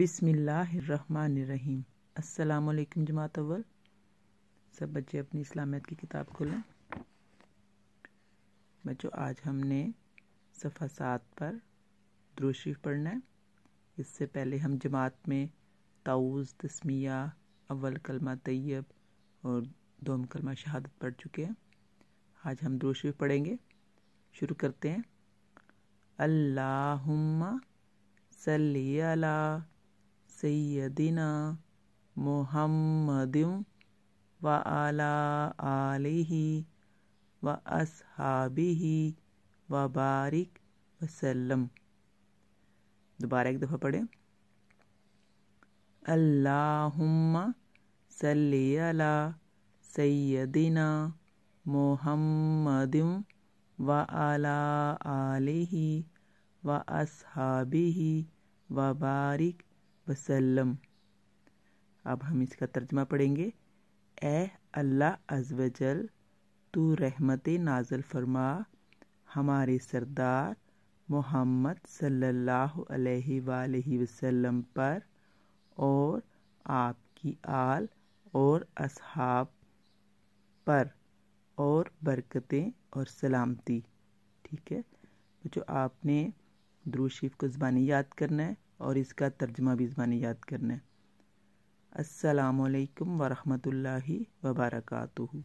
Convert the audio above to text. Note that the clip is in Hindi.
बिसमीम अल्लाम जमात अव्वल सब बच्चे अपनी इस्लामियत की किताब खोलें बच्चों आज हमने सफ़ा सात पर द्रोशी पढ़ना है इससे पहले हम जमात में ताउज़ तस्मिया अव्वल कलमा तैयब और दोम कलमा शहादत पढ़ चुके हैं आज हम द्रोशी पढ़ेंगे शुरू करते हैं अल्लाह सल्ली अला सैदना मोहम्मद व आला आलि व असहाबि व बारिक वसलम दोबारा एक दफ़ा पढ़ें अल्लाहुम्मा सल्ली अला सैदना मोहम्मद व आला आलि व असहाबि व बारिक वसल्लम अब हम इसका तर्जमा पढ़ेंगे ए अल्लाह अजवजल तू रहमत नाजल फरमा हमारे सरदार मोहम्मद सल्लल्लाहु अलैहि वसल्लम पर और आपकी आल और अस्हाब पर और बरकतें और सलामती ठीक है जो आपने द्रूशिफ को ज़बानी याद करना है और इसका तर्जमा भी ज़बानी याद करना है असलकम वरहमल वबरकू